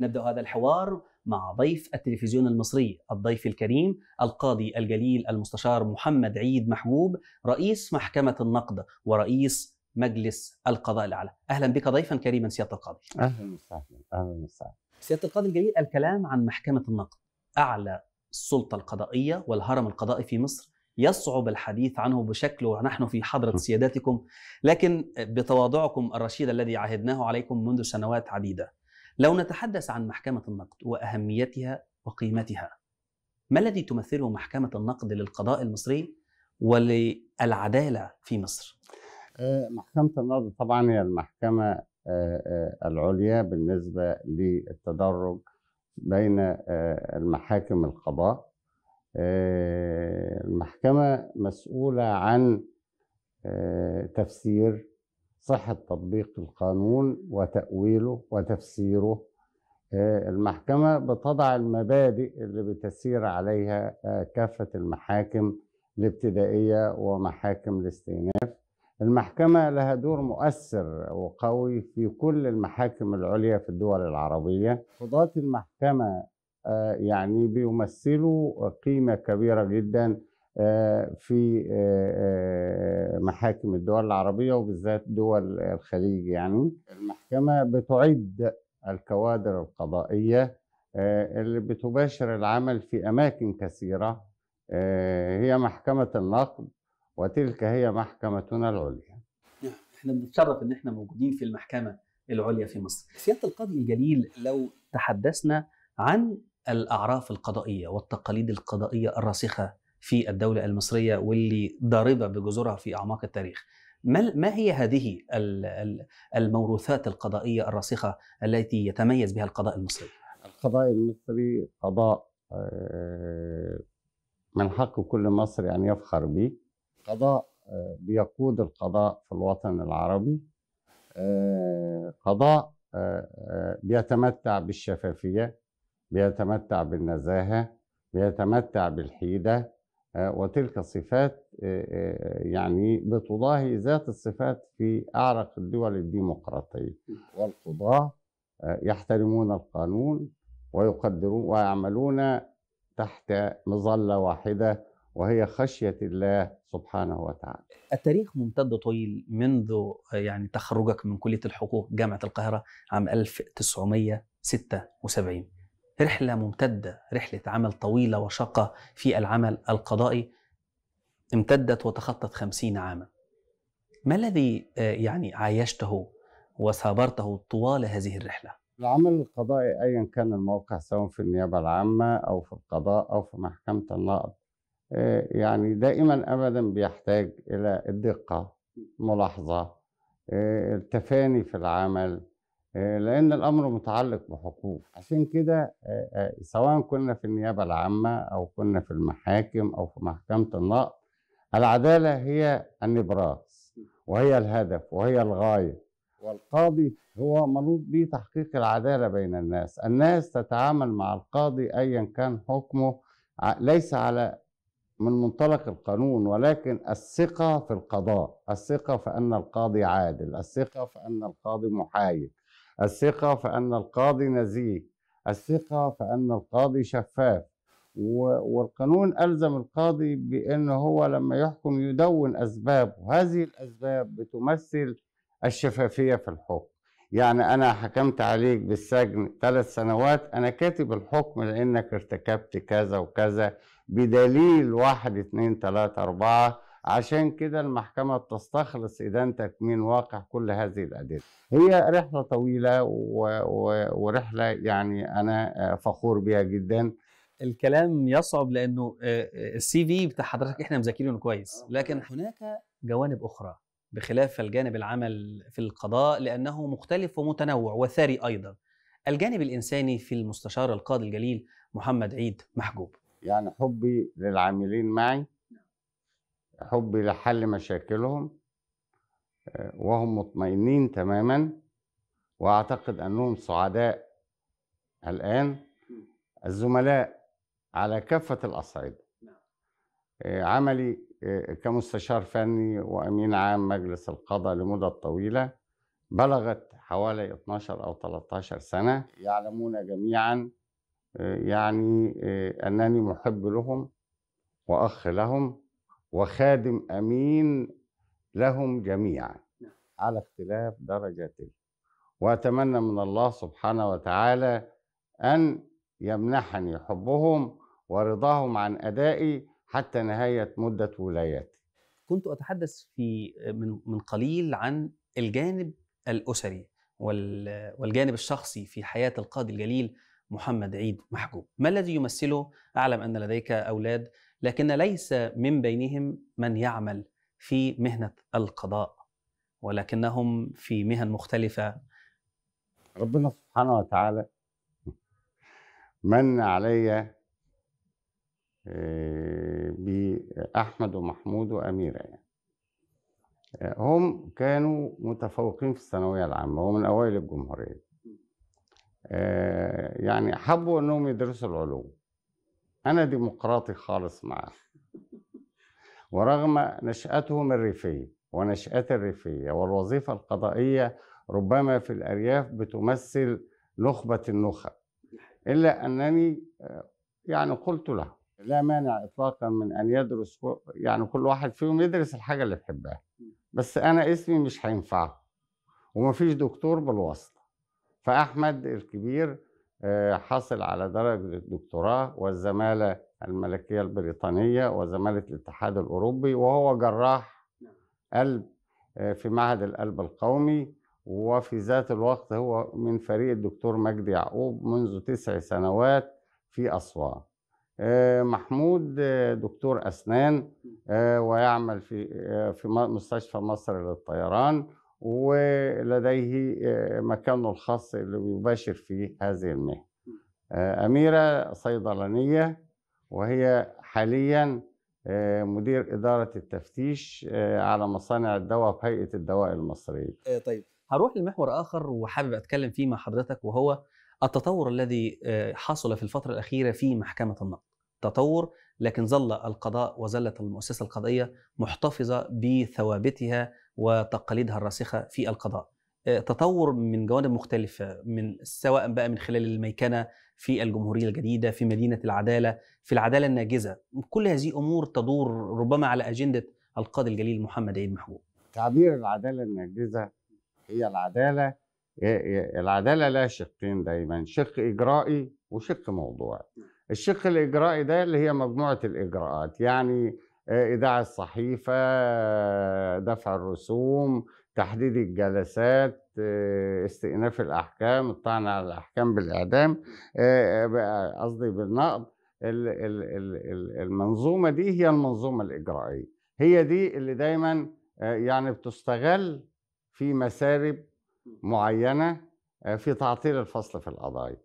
نبدأ هذا الحوار مع ضيف التلفزيون المصري الضيف الكريم القاضي الجليل المستشار محمد عيد محبوب رئيس محكمة النقد ورئيس مجلس القضاء الأعلى أهلا بك ضيفا كريما سيادة القاضي أهلا وسهلا أهلا وسهلا سيادة القاضي الجليل الكلام عن محكمة النقد أعلى السلطة القضائية والهرم القضائي في مصر يصعب الحديث عنه بشكل ونحن في حضرة سيادتكم لكن بتواضعكم الرشيد الذي عهدناه عليكم منذ سنوات عديدة لو نتحدث عن محكمة النقد وأهميتها وقيمتها ما الذي تمثله محكمة النقد للقضاء المصري وللعدالة في مصر؟ آه، محكمة النقد طبعا هي المحكمة آه، آه، العليا بالنسبة للتدرج بين المحاكم القضاء المحكمة مسؤولة عن تفسير صحة تطبيق القانون وتأويله وتفسيره آه، المحكمة بتضع المبادئ اللي بتسير عليها آه، كافة المحاكم الابتدائية ومحاكم الاستئناف المحكمة لها دور مؤثر وقوي في كل المحاكم العليا في الدول العربية قضاة المحكمة آه، يعني بيمثلوا قيمة كبيرة جدا آه، في آه، آه، محاكم الدول العربية وبالذات دول الخليج يعني المحكمة بتعد الكوادر القضائية اللي بتباشر العمل في أماكن كثيرة هي محكمة النقد وتلك هي محكمتنا العليا نعم، احنا بنتشرف ان احنا موجودين في المحكمة العليا في مصر سيادة القاضي الجليل لو تحدثنا عن الأعراف القضائية والتقاليد القضائية الراسخة في الدولة المصرية واللي ضاربة بجذورها في أعماق التاريخ ما هي هذه الموروثات القضائية الراسخة التي يتميز بها القضاء المصري؟ القضاء المصري قضاء من آه، حق كل مصري أن يفخر به قضاء آه، بيقود القضاء في الوطن العربي آه، قضاء بيتمتع بالشفافية بيتمتع بالنزاهة بيتمتع بالحيدة آه، وتلك الصفات آه، آه، يعني بتضاهي ذات الصفات في أعرق الدول الديمقراطية والقضاة يحترمون القانون ويقدرون ويعملون تحت مظلة واحدة وهي خشية الله سبحانه وتعالى التاريخ ممتد طويل منذ يعني تخرجك من كلية الحقوق جامعة القاهرة عام 1976 رحلة ممتدة رحلة عمل طويلة وشاقة في العمل القضائي امتدت وتخطت خمسين عاما ما الذي آه، يعني عايشته وثابرته طوال هذه الرحلة؟ العمل القضائي أيا كان الموقع سواء في النيابة العامة أو في القضاء أو في محكمة النقض آه، يعني دائما أبدا بيحتاج إلى الدقة ملاحظة آه، التفاني في العمل آه، لأن الأمر متعلق بحقوق عشان كده آه، آه، سواء كنا في النيابة العامة أو كنا في المحاكم أو في محكمة النقض العدالة هي النبراس وهي الهدف وهي الغاية والقاضي هو منوط به تحقيق العدالة بين الناس الناس تتعامل مع القاضي أيا كان حكمه ليس على من منطلق القانون ولكن الثقة في القضاء الثقة في أن القاضي عادل الثقة في أن القاضي محايد الثقة فأن القاضي نزيه الثقة فأن القاضي شفاف والقانون ألزم القاضي بأنه هو لما يحكم يدون أسباب وهذه الأسباب بتمثل الشفافية في الحكم يعني أنا حكمت عليك بالسجن ثلاث سنوات أنا كاتب الحكم لأنك ارتكبت كذا وكذا بدليل واحد اثنين ثلاثة أربعة عشان كده المحكمة بتستخلص إدانتك من واقع كل هذه الأدلة هي رحلة طويلة ورحلة يعني أنا فخور بها جدا الكلام يصعب لأنه آه، آه، السي في بتاع حضرتك إحنا مذاكرينه كويس آه، لكن هناك جوانب أخرى بخلاف الجانب العمل في القضاء لأنه مختلف ومتنوع وثري أيضا الجانب الإنساني في المستشار القاضي الجليل محمد عيد محجوب يعني حبي للعاملين معي حبي لحل مشاكلهم آه، وهم مطمئنين تماما واعتقد انهم سعداء الان الزملاء على كافه الاصعده نعم. آه، عملي آه، كمستشار فني وامين عام مجلس القضاء لمده طويله بلغت حوالي 12 او 13 سنه يعلمون جميعا يعني انني محب لهم واخ لهم وخادم أمين لهم جميعا نعم. على اختلاف درجاتهم وأتمنى من الله سبحانه وتعالى أن يمنحني حبهم ورضاهم عن أدائي حتى نهاية مدة ولايتي كنت أتحدث في من, من قليل عن الجانب الأسري والجانب الشخصي في حياة القاضي الجليل محمد عيد محجوب ما الذي يمثله؟ أعلم أن لديك أولاد لكن ليس من بينهم من يعمل في مهنه القضاء ولكنهم في مهن مختلفه ربنا سبحانه وتعالى من علي آه، بأحمد ومحمود وأميرة يعني آه، هم كانوا متفوقين في الثانوية العامة ومن أوائل الجمهورية آه، يعني حبوا أنهم يدرسوا العلوم أنا ديمقراطي خالص معاه ورغم نشأتهم الريفية ونشات الريفية والوظيفة القضائية ربما في الأرياف بتمثل نخبة النخب إلا أنني آه، يعني قلت له لا مانع إطلاقا من أن يدرس يعني كل واحد فيهم يدرس الحاجة اللي بيحبها بس أنا اسمي مش هينفعه ومفيش دكتور بالواسطة فأحمد الكبير آه، حصل على درجة الدكتوراه والزمالة الملكية البريطانية وزمالة الاتحاد الأوروبي وهو جراح قلب آه، في معهد القلب القومي وفي ذات الوقت هو من فريق الدكتور مجدي يعقوب منذ تسع سنوات في أسوان آه، محمود دكتور أسنان ويعمل في في مستشفى مصر للطيران ولديه آه، مكانه الخاص اللي بيباشر فيه هذه المهنة آه، أميرة صيدلانية وهي حاليا آه، مدير إدارة التفتيش على مصانع الدواء في هيئة الدواء المصرية طيب هروح لمحور آخر وحابب أتكلم فيه مع حضرتك وهو التطور الذي حصل في الفترة الأخيرة في محكمة النقد تطور لكن ظل القضاء وظلت المؤسسة القضائية محتفظة بثوابتها وتقاليدها الراسخه في القضاء آه، تطور من جوانب مختلفة من سواء بقى من خلال الميكنة في الجمهورية الجديدة في مدينة العدالة في العدالة الناجزة كل هذه أمور تدور ربما على أجندة القاضي الجليل محمد عيد محبوب تعبير العدالة الناجزة هي العدالة العدالة لها شقين دايما شق إجرائي وشق موضوعي الشق الإجرائي ده اللي هي مجموعة الإجراءات يعني إذاعة الصحيفة دفع الرسوم تحديد الجلسات استئناف الأحكام الطعن على الأحكام بالإعدام قصدي بالنقض المنظومة دي هي المنظومة الإجرائية هي دي اللي دايما يعني بتستغل في مسارب معينة في تعطيل الفصل في القضايا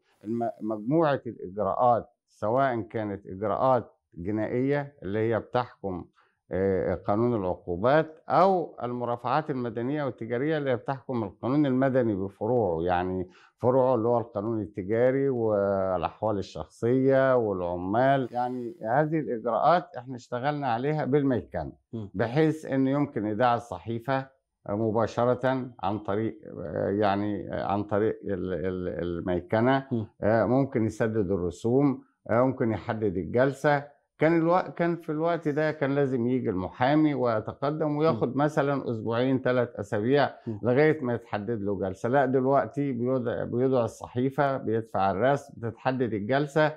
مجموعة الإجراءات سواء كانت إجراءات جنائية اللي هي بتحكم آه، قانون العقوبات أو المرافعات المدنية والتجارية اللي هي بتحكم القانون المدني بفروعه يعني فروعه اللي هو القانون التجاري والأحوال الشخصية والعمال يعني هذه الإجراءات احنا اشتغلنا عليها بالميكان بحيث أن يمكن إيداع الصحيفة آه، مباشرة عن طريق آه، يعني عن طريق الميكنة ممكن يسدد الرسوم ممكن يحدد الجلسة كان الوقت كان في الوقت ده كان لازم يجي المحامي ويتقدم وياخد مثلا اسبوعين ثلاث اسابيع لغايه ما يتحدد له جلسه لا دلوقتي بيدعى, بيدعى الصحيفه بيدفع الرسم بتتحدد الجلسه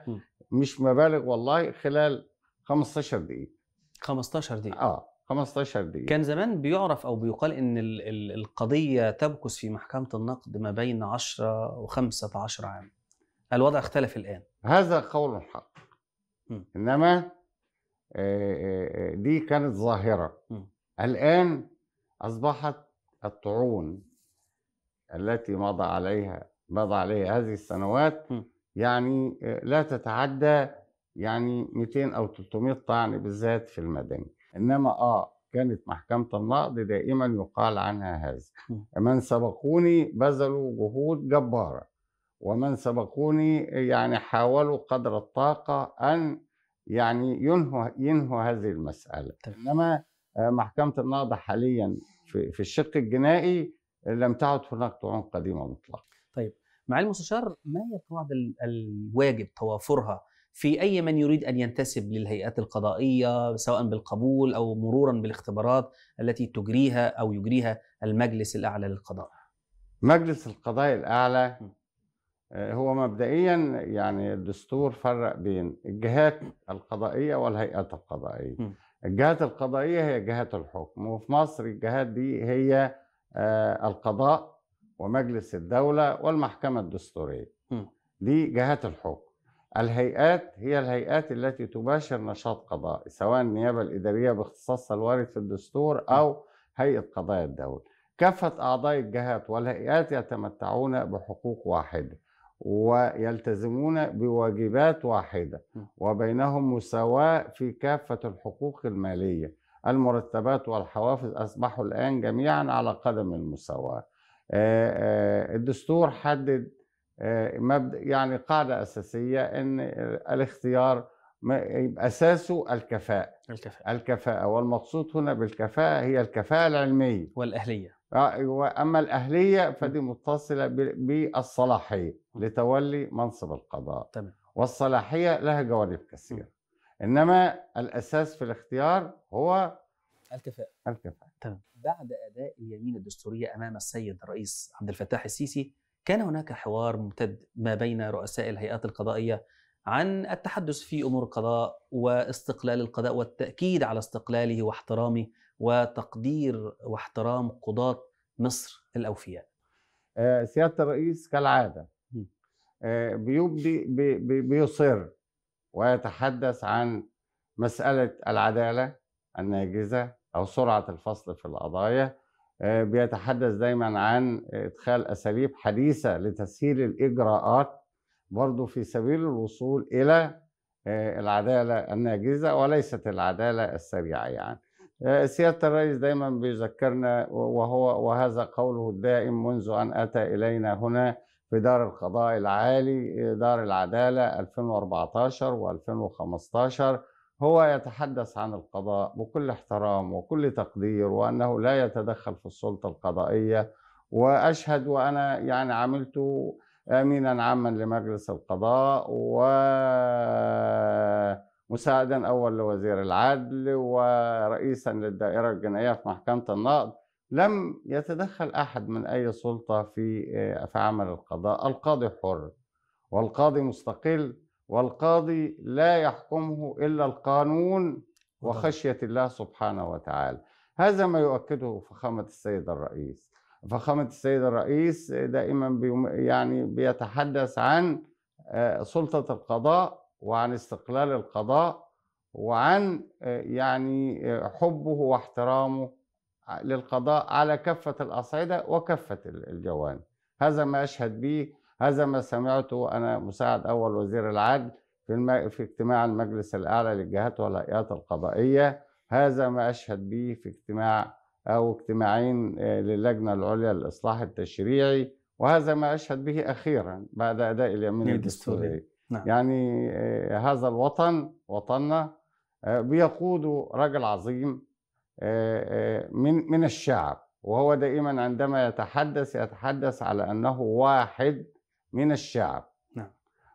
مش مبالغ والله خلال 15 دقيقه 15 دقيقه اه 15 دقيقة كان زمان بيعرف أو بيقال إن القضية تبكس في محكمة النقد ما بين 10 و 15 عام الوضع اختلف الآن هذا قول حق انما دي كانت ظاهره الان اصبحت الطعون التي مضى عليها مضى عليها هذه السنوات يعني لا تتعدى يعني 200 او 300 طعن بالذات في المدني انما اه كانت محكمة النقض دائما يقال عنها هذا من سبقوني بذلوا جهود جبارة ومن سبقوني يعني حاولوا قدر الطاقة أن يعني ينهوا ينهوا هذه المسألة إنما آه، محكمة النهضة حاليا في, في الشق الجنائي لم تعد هناك طعون قديمة مطلقة طيب مع المستشار ما هي القواعد الواجب توافرها في أي من يريد أن ينتسب للهيئات القضائية سواء بالقبول أو مرورا بالاختبارات التي تجريها أو يجريها المجلس الأعلى للقضاء مجلس القضاء الأعلى آه، هو مبدئيا يعني الدستور فرق بين الجهات القضائية والهيئات القضائية الجهات القضائية هي جهات الحكم وفي مصر الجهات دي هي آه، القضاء ومجلس الدولة والمحكمة الدستورية دي جهات الحكم الهيئات هي الهيئات التي تباشر نشاط قضائي سواء النيابة الإدارية باختصاصها الوارد في الدستور أو هيئة قضايا الدولة كافة أعضاء الجهات والهيئات يتمتعون بحقوق واحدة ويلتزمون بواجبات واحدة وبينهم مساواة في كافة الحقوق المالية المرتبات والحوافز أصبحوا الآن جميعا على قدم المساواة آه، الدستور حدد آه، مبدأ يعني قاعدة أساسية أن الاختيار أساسه الكفاءة الكفاءة الكفاءة والمقصود هنا بالكفاءة هي الكفاءة العلمية والأهلية آه، أما الأهلية إمم. فدي متصلة بالصلاحية آه. لتولي منصب القضاء تمام والصلاحية لها جوانب إمم. كثيرة إنما الأساس في الاختيار هو الكفاءة الكفاءة تمام بعد أداء اليمين الدستورية أمام السيد الرئيس عبد الفتاح السيسي كان هناك حوار ممتد ما بين رؤساء الهيئات القضائية عن التحدث في أمور القضاء واستقلال القضاء والتأكيد على استقلاله واحترامه وتقدير واحترام قضاة مصر الأوفياء آه، سيادة الرئيس كالعادة آه، بيبدي بيصر ويتحدث عن مسألة العدالة الناجزة أو سرعة الفصل في القضايا آه، بيتحدث دايما عن إدخال أساليب حديثة لتسهيل الإجراءات برضو في سبيل الوصول إلى العدالة الناجزة وليست العدالة السريعة يعني آه، سيادة الرئيس دايما بيذكرنا وهو وهذا قوله الدائم منذ أن أتى إلينا هنا في دار القضاء العالي آه، دار العدالة 2014 و2015 هو يتحدث عن القضاء بكل احترام وكل تقدير وأنه لا يتدخل في السلطة القضائية وأشهد وأنا يعني عملت أمينا عاما لمجلس القضاء و مساعدا أول لوزير العدل ورئيسا للدائرة الجنائية في محكمة النقض لم يتدخل أحد من أي سلطة في آه، في عمل القضاء القاضي حر والقاضي مستقل والقاضي لا يحكمه إلا القانون وخشية الله سبحانه وتعالى هذا ما يؤكده فخامة السيد الرئيس فخامة السيد الرئيس دائما بي يعني بيتحدث عن آه، سلطة القضاء وعن استقلال القضاء وعن آه، يعني آه، حبه واحترامه للقضاء على كافة الأصعدة وكافة الجوانب هذا ما أشهد به هذا ما سمعته أنا مساعد أول وزير العدل في, الم... في اجتماع المجلس الأعلى للجهات والهيئات القضائية هذا ما أشهد به في اجتماع أو اجتماعين آه، للجنة العليا للإصلاح التشريعي وهذا ما أشهد به أخيرا بعد أداء اليمين الدستوري نعم. يعني آه، هذا الوطن وطننا آه، بيقوده رجل عظيم آه، من من الشعب وهو دائما عندما يتحدث يتحدث على انه واحد من الشعب نعم.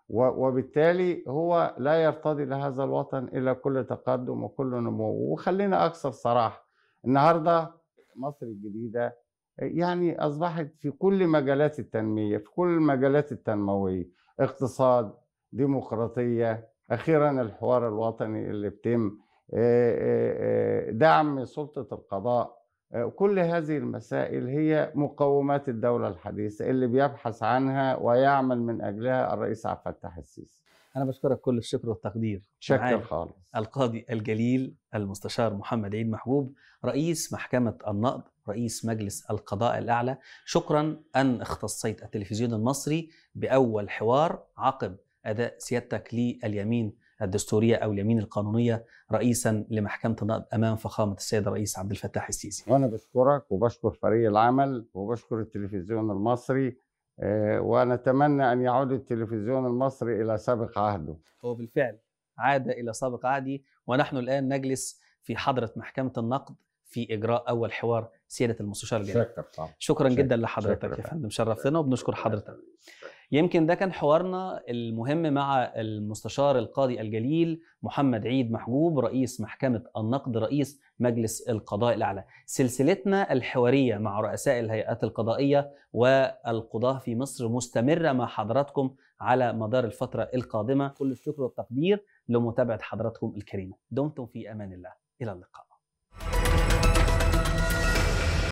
وبالتالي هو لا يرتضي لهذا الوطن الا كل تقدم وكل نمو وخلينا اكثر صراحه النهارده مصر الجديده يعني اصبحت في كل مجالات التنميه في كل المجالات التنمويه اقتصاد ديمقراطيه اخيرا الحوار الوطني اللي بتم آه، آه، آه، دعم سلطه القضاء كل هذه المسائل هي مقومات الدوله الحديثه اللي بيبحث عنها ويعمل من اجلها الرئيس عبد الفتاح السيسي انا بشكرك كل الشكر والتقدير شكر خالص القاضي الجليل المستشار محمد عيد محبوب رئيس محكمه النقض رئيس مجلس القضاء الاعلى شكرا ان اختصيت التلفزيون المصري باول حوار عقب اداء سيادتك لليمين الدستوريه او اليمين القانونيه رئيسا لمحكمه النقد امام فخامه السيد الرئيس عبد الفتاح السيسي. وانا بشكرك وبشكر فريق العمل وبشكر التلفزيون المصري آه، ونتمنى ان يعود التلفزيون المصري الى سابق عهده. هو بالفعل عاد الى سابق عهدي ونحن الان نجلس في حضره محكمه النقد في اجراء اول حوار سياده المستشار الجنرالي شكر شكرا شكر. جدا لحضرتك شكر. يا فندم شرفتنا وبنشكر حضرتك يمكن ده كان حوارنا المهم مع المستشار القاضي الجليل محمد عيد محجوب رئيس محكمة النقد رئيس مجلس القضاء الأعلى سلسلتنا الحوارية مع رؤساء الهيئات القضائية والقضاة في مصر مستمرة مع حضراتكم على مدار الفترة القادمة كل الشكر والتقدير لمتابعة حضراتكم الكريمة دمتم في أمان الله إلى اللقاء